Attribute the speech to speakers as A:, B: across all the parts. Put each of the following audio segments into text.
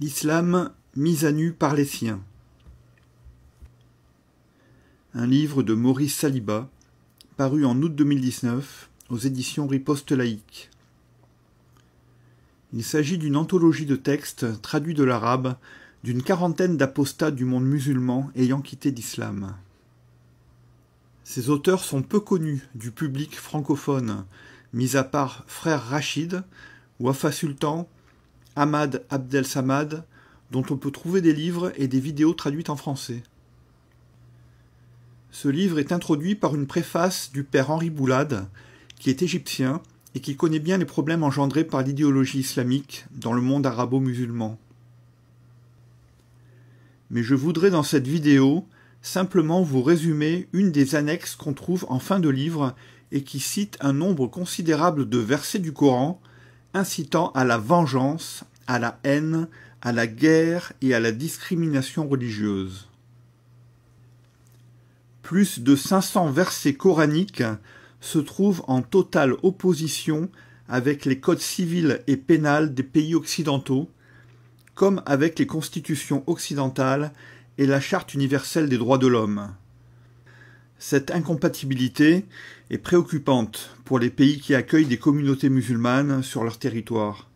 A: L'islam mis à nu par les siens. Un livre de Maurice Saliba, paru en août 2019 aux éditions Riposte Laïque. Il s'agit d'une anthologie de textes traduits de l'arabe d'une quarantaine d'apostats du monde musulman ayant quitté l'islam. Ces auteurs sont peu connus du public francophone, mis à part Frère Rachid, Wafa Sultan Ahmad Abdel Samad, dont on peut trouver des livres et des vidéos traduites en français. Ce livre est introduit par une préface du père Henri Boulad, qui est égyptien et qui connaît bien les problèmes engendrés par l'idéologie islamique dans le monde arabo-musulman. Mais je voudrais dans cette vidéo simplement vous résumer une des annexes qu'on trouve en fin de livre et qui cite un nombre considérable de versets du Coran incitant à la vengeance, à la haine, à la guerre et à la discrimination religieuse. Plus de 500 versets coraniques se trouvent en totale opposition avec les codes civils et pénals des pays occidentaux, comme avec les constitutions occidentales et la Charte universelle des droits de l'homme. Cette incompatibilité est préoccupante pour les pays qui accueillent des communautés musulmanes sur leur territoire,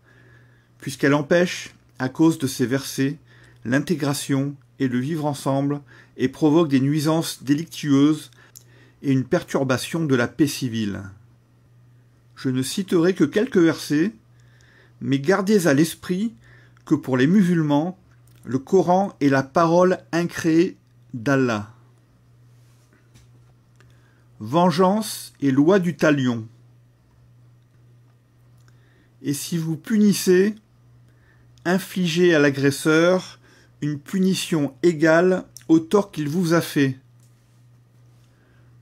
A: puisqu'elle empêche, à cause de ces versets, l'intégration et le vivre ensemble et provoque des nuisances délictueuses et une perturbation de la paix civile. Je ne citerai que quelques versets, mais gardez à l'esprit que pour les musulmans, le Coran est la parole incrée d'Allah. Vengeance et loi du talion. Et si vous punissez, infligez à l'agresseur une punition égale au tort qu'il vous a fait.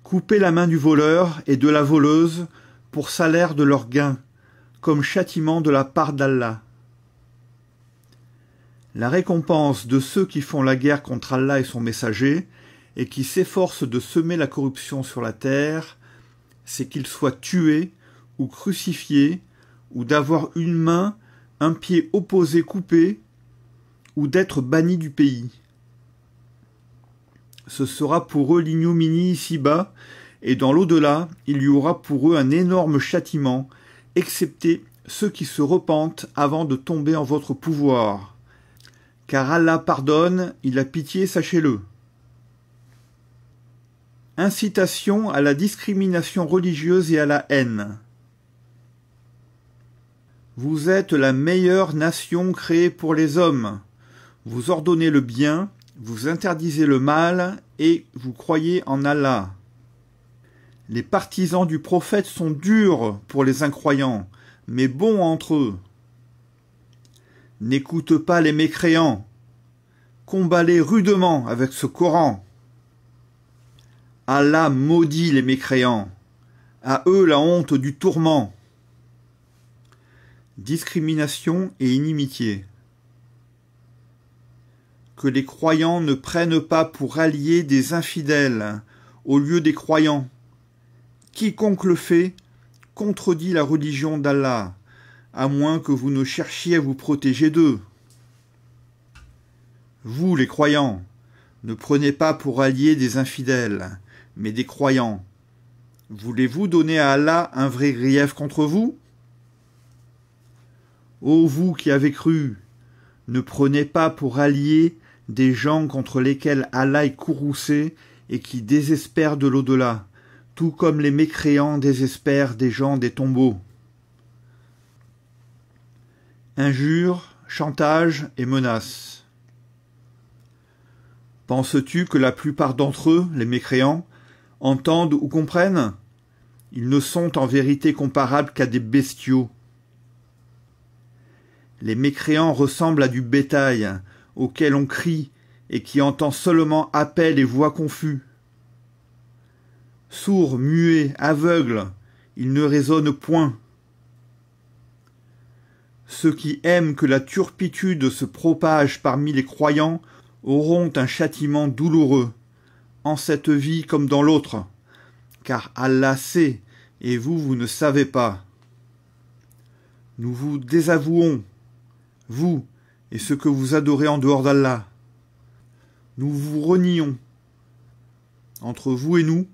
A: Coupez la main du voleur et de la voleuse pour salaire de leur gain, comme châtiment de la part d'Allah. La récompense de ceux qui font la guerre contre Allah et son messager et qui s'efforce de semer la corruption sur la terre, c'est qu'ils soient tués ou crucifié, ou d'avoir une main, un pied opposé coupé, ou d'être banni du pays. Ce sera pour eux l'ignominie ici-bas, et dans l'au-delà, il y aura pour eux un énorme châtiment, excepté ceux qui se repentent avant de tomber en votre pouvoir. Car Allah pardonne, il a pitié, sachez-le. Incitation à la discrimination religieuse et à la haine. Vous êtes la meilleure nation créée pour les hommes. Vous ordonnez le bien, vous interdisez le mal et vous croyez en Allah. Les partisans du prophète sont durs pour les incroyants, mais bons entre eux. N'écoutez pas les mécréants. Combat-les rudement avec ce Coran. Allah maudit les mécréants, à eux la honte du tourment. Discrimination et inimitié. Que les croyants ne prennent pas pour alliés des infidèles au lieu des croyants. Quiconque le fait contredit la religion d'Allah, à moins que vous ne cherchiez à vous protéger d'eux. Vous, les croyants, ne prenez pas pour alliés des infidèles mais des croyants. Voulez-vous donner à Allah un vrai grief contre vous Ô vous qui avez cru, ne prenez pas pour alliés des gens contre lesquels Allah est courroucé et qui désespèrent de l'au-delà, tout comme les mécréants désespèrent des gens des tombeaux. Injures, chantage et menaces. Penses-tu que la plupart d'entre eux, les mécréants, entendent ou comprennent Ils ne sont en vérité comparables qu'à des bestiaux. Les mécréants ressemblent à du bétail, auquel on crie, et qui entend seulement appel et voix confus. Sourds, muets, aveugles, ils ne raisonnent point. Ceux qui aiment que la turpitude se propage parmi les croyants auront un châtiment douloureux en cette vie comme dans l'autre, car Allah sait, et vous, vous ne savez pas. Nous vous désavouons, vous et ce que vous adorez en dehors d'Allah. Nous vous renions. Entre vous et nous,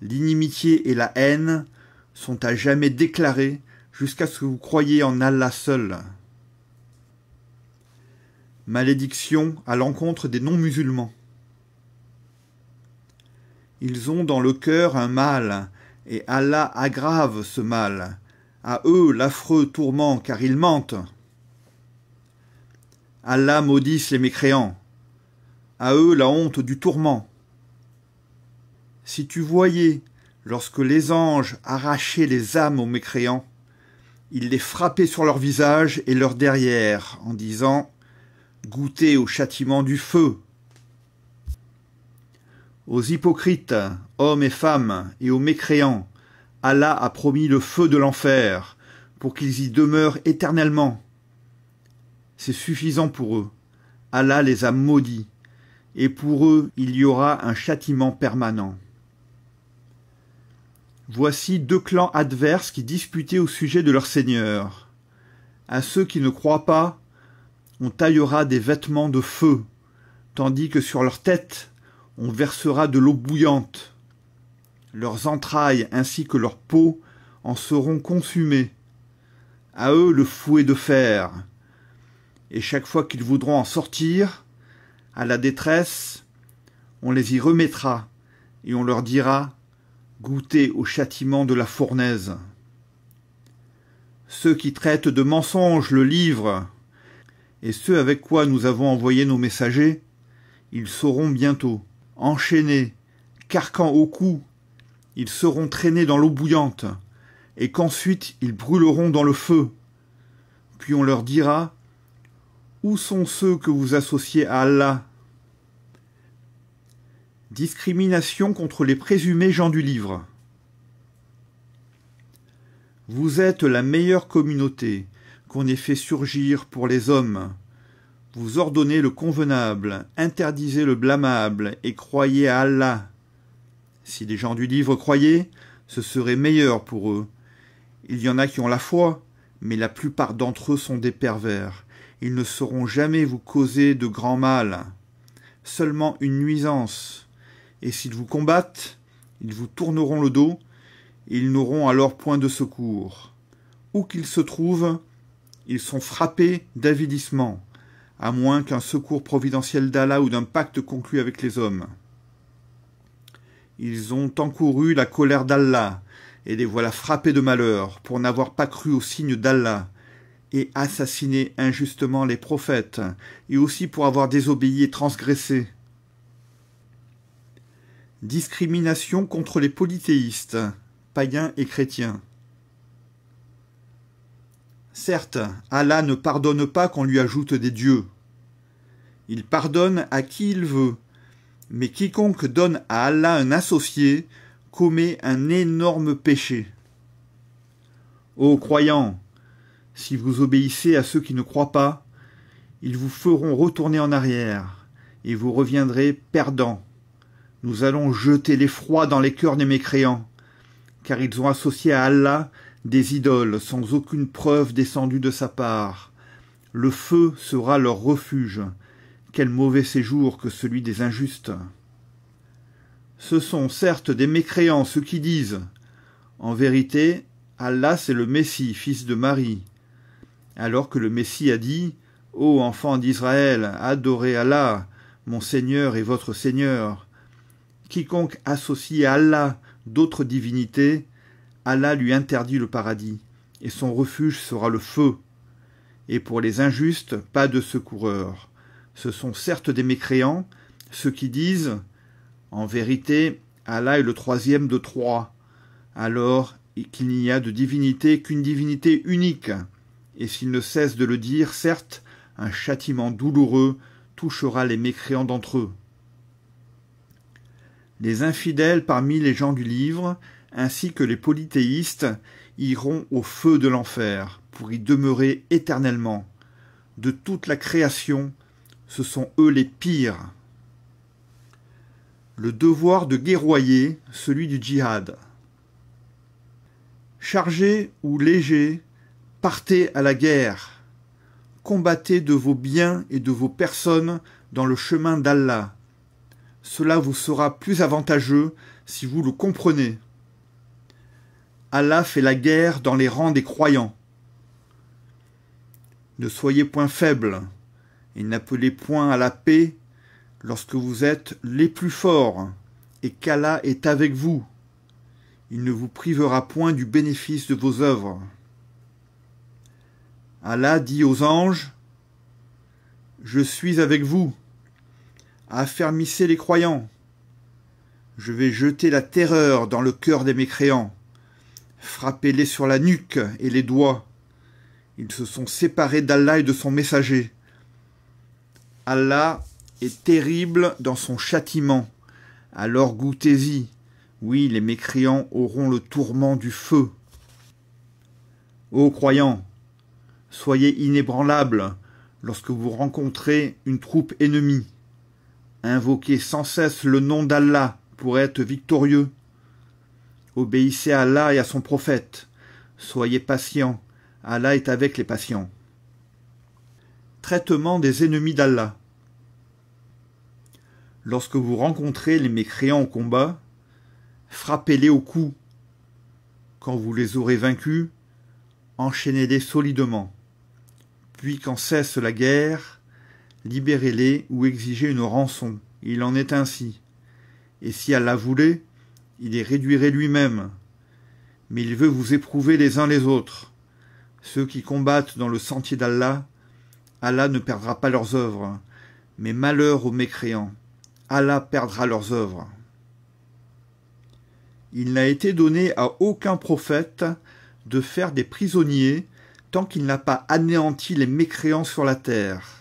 A: l'inimitié et la haine sont à jamais déclarées jusqu'à ce que vous croyiez en Allah seul. Malédiction à l'encontre des non-musulmans. Ils ont dans le cœur un mal, et Allah aggrave ce mal. À eux l'affreux tourment, car ils mentent. Allah maudisse les mécréants. À eux la honte du tourment. Si tu voyais, lorsque les anges arrachaient les âmes aux mécréants, ils les frappaient sur leur visage et leur derrière, en disant Goûtez au châtiment du feu, aux hypocrites, hommes et femmes, et aux mécréants, Allah a promis le feu de l'enfer, pour qu'ils y demeurent éternellement. C'est suffisant pour eux. Allah les a maudits, et pour eux il y aura un châtiment permanent. Voici deux clans adverses qui disputaient au sujet de leur Seigneur. À ceux qui ne croient pas, on taillera des vêtements de feu, tandis que sur leur tête on versera de l'eau bouillante. Leurs entrailles ainsi que leur peau en seront consumées. À eux le fouet de fer. Et chaque fois qu'ils voudront en sortir, à la détresse, on les y remettra, et on leur dira Goûtez au châtiment de la fournaise. Ceux qui traitent de mensonges le livre, et ceux avec quoi nous avons envoyé nos messagers, ils sauront bientôt enchaînés, carcan au cou, ils seront traînés dans l'eau bouillante, et qu'ensuite ils brûleront dans le feu. Puis on leur dira Où sont ceux que vous associez à Allah Discrimination contre les présumés gens du livre. Vous êtes la meilleure communauté qu'on ait fait surgir pour les hommes. Vous ordonnez le convenable, interdisez le blâmable, et croyez à Allah. Si les gens du livre croyaient, ce serait meilleur pour eux. Il y en a qui ont la foi, mais la plupart d'entre eux sont des pervers. Ils ne sauront jamais vous causer de grand mal, seulement une nuisance. Et s'ils vous combattent, ils vous tourneront le dos, et ils n'auront alors point de secours. Où qu'ils se trouvent, ils sont frappés d'avidissement à moins qu'un secours providentiel d'Allah ou d'un pacte conclu avec les hommes. Ils ont encouru la colère d'Allah, et les voilà frappés de malheur pour n'avoir pas cru au signe d'Allah, et assassiné injustement les prophètes, et aussi pour avoir désobéi et transgressé. Discrimination contre les polythéistes, païens et chrétiens. Certes, Allah ne pardonne pas qu'on lui ajoute des dieux. Il pardonne à qui il veut, mais quiconque donne à Allah un associé commet un énorme péché. Ô croyants, si vous obéissez à ceux qui ne croient pas, ils vous feront retourner en arrière, et vous reviendrez perdants. Nous allons jeter l'effroi dans les cœurs des mécréants, car ils ont associé à Allah des idoles sans aucune preuve descendue de sa part. Le feu sera leur refuge. Quel mauvais séjour que celui des injustes. Ce sont certes des mécréants ceux qui disent En vérité, Allah c'est le Messie, fils de Marie. Alors que le Messie a dit Ô enfants d'Israël, adorez Allah, mon Seigneur et votre Seigneur. Quiconque associe à Allah d'autres divinités Allah lui interdit le paradis, et son refuge sera le feu. Et pour les injustes, pas de secoureurs. Ce sont certes des mécréants, ceux qui disent En vérité, Allah est le troisième de trois, alors qu'il n'y a de divinité qu'une divinité unique. Et s'ils ne cessent de le dire, certes, un châtiment douloureux touchera les mécréants d'entre eux. Les infidèles parmi les gens du livre, ainsi que les polythéistes, iront au feu de l'enfer pour y demeurer éternellement. De toute la création, ce sont eux les pires. Le devoir de guerroyer, celui du djihad. Chargé ou léger, partez à la guerre. Combattez de vos biens et de vos personnes dans le chemin d'Allah cela vous sera plus avantageux si vous le comprenez. Allah fait la guerre dans les rangs des croyants. Ne soyez point faibles et n'appelez point à la paix lorsque vous êtes les plus forts et qu'Allah est avec vous. Il ne vous privera point du bénéfice de vos œuvres. Allah dit aux anges, Je suis avec vous, Affermissez les croyants. Je vais jeter la terreur dans le cœur des mécréants. Frappez-les sur la nuque et les doigts. Ils se sont séparés d'Allah et de son messager. Allah est terrible dans son châtiment. Alors goûtez-y. Oui, les mécréants auront le tourment du feu. Ô croyants, soyez inébranlables lorsque vous rencontrez une troupe ennemie. Invoquez sans cesse le nom d'Allah pour être victorieux. Obéissez à Allah et à son prophète. Soyez patients. Allah est avec les patients. Traitement des ennemis d'Allah. Lorsque vous rencontrez les mécréants au combat, frappez-les au cou. Quand vous les aurez vaincus, enchaînez-les solidement. Puis quand cesse la guerre, libérez-les ou exigez une rançon. Il en est ainsi. Et si Allah voulait, il les réduirait lui-même. Mais il veut vous éprouver les uns les autres. Ceux qui combattent dans le sentier d'Allah, Allah ne perdra pas leurs œuvres. Mais malheur aux mécréants, Allah perdra leurs œuvres. Il n'a été donné à aucun prophète de faire des prisonniers tant qu'il n'a pas anéanti les mécréants sur la terre.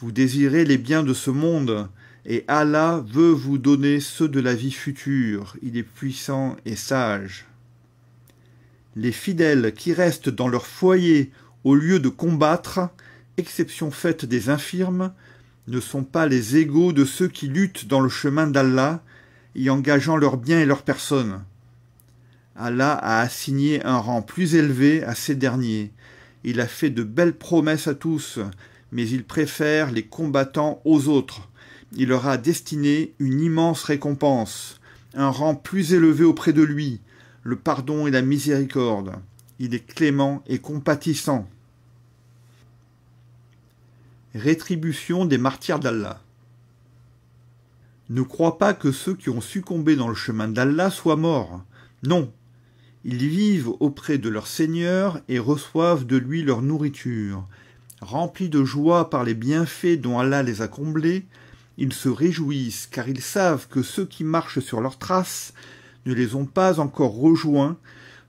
A: Vous désirez les biens de ce monde, et Allah veut vous donner ceux de la vie future. Il est puissant et sage. Les fidèles qui restent dans leur foyer au lieu de combattre, exception faite des infirmes, ne sont pas les égaux de ceux qui luttent dans le chemin d'Allah, y engageant leurs biens et leurs personnes. Allah a assigné un rang plus élevé à ces derniers. Il a fait de belles promesses à tous, mais il préfère les combattants aux autres. Il leur a destiné une immense récompense, un rang plus élevé auprès de lui, le pardon et la miséricorde. Il est clément et compatissant. Rétribution des martyrs d'Allah. Ne crois pas que ceux qui ont succombé dans le chemin d'Allah soient morts. Non. Ils vivent auprès de leur Seigneur et reçoivent de lui leur nourriture. Remplis de joie par les bienfaits dont Allah les a comblés, ils se réjouissent car ils savent que ceux qui marchent sur leurs traces ne les ont pas encore rejoints,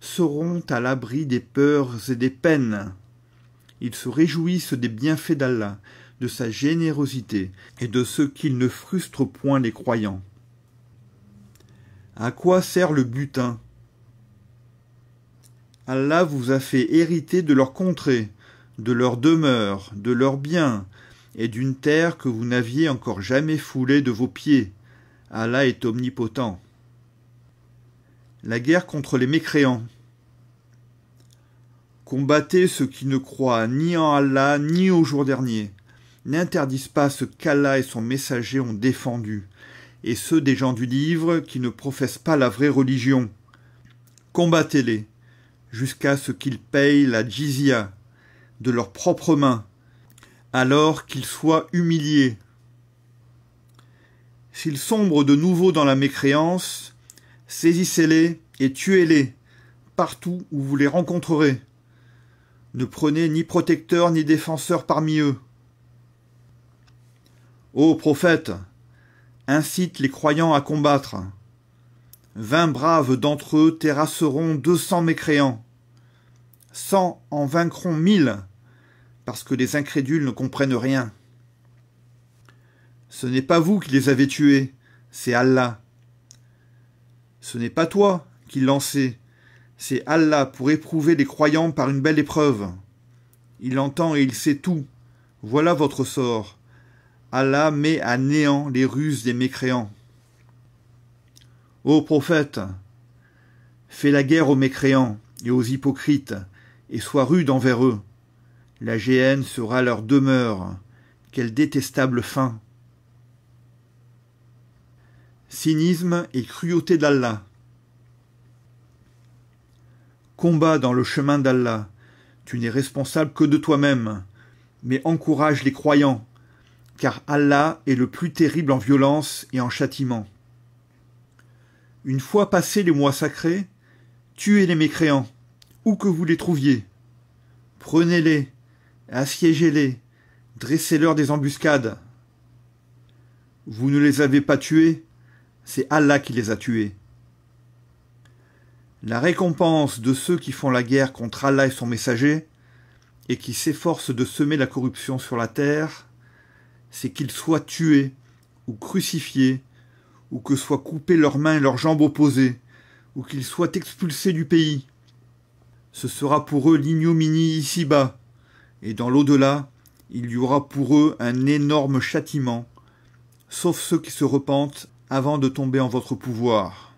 A: seront à l'abri des peurs et des peines. Ils se réjouissent des bienfaits d'Allah, de sa générosité et de ce qu'il ne frustre point les croyants. À quoi sert le butin Allah vous a fait hériter de leur contrée de leur demeure, de leurs biens, et d'une terre que vous n'aviez encore jamais foulée de vos pieds. Allah est omnipotent. La guerre contre les mécréants. Combattez ceux qui ne croient ni en Allah ni au jour dernier. N'interdisent pas ce qu'Allah et son messager ont défendu, et ceux des gens du livre qui ne professent pas la vraie religion. Combattez-les, jusqu'à ce qu'ils payent la jizya, de leurs propres mains, alors qu'ils soient humiliés. S'ils sombrent de nouveau dans la mécréance, saisissez-les et tuez-les, partout où vous les rencontrerez. Ne prenez ni protecteur ni défenseur parmi eux. Ô prophète, incite les croyants à combattre. Vingt braves d'entre eux terrasseront deux cents mécréants. Cent en vaincront mille parce que les incrédules ne comprennent rien. Ce n'est pas vous qui les avez tués, c'est Allah. Ce n'est pas toi qui sais, c'est Allah pour éprouver les croyants par une belle épreuve. Il entend et il sait tout. Voilà votre sort. Allah met à néant les ruses des mécréants. Ô prophète, fais la guerre aux mécréants et aux hypocrites, et sois rude envers eux. La géhenne sera leur demeure. Quelle détestable fin. Cynisme et cruauté d'Allah. Combat dans le chemin d'Allah. Tu n'es responsable que de toi-même, mais encourage les croyants, car Allah est le plus terrible en violence et en châtiment. Une fois passés les mois sacrés, tuez les mécréants, où que vous les trouviez. Prenez-les assiégez-les, dressez-leur des embuscades. Vous ne les avez pas tués, c'est Allah qui les a tués. La récompense de ceux qui font la guerre contre Allah et son messager, et qui s'efforcent de semer la corruption sur la terre, c'est qu'ils soient tués ou crucifiés, ou que soient coupées leurs mains et leurs jambes opposées, ou qu'ils soient expulsés du pays. Ce sera pour eux l'ignominie ici-bas, et dans l'au-delà, il y aura pour eux un énorme châtiment, sauf ceux qui se repentent avant de tomber en votre pouvoir.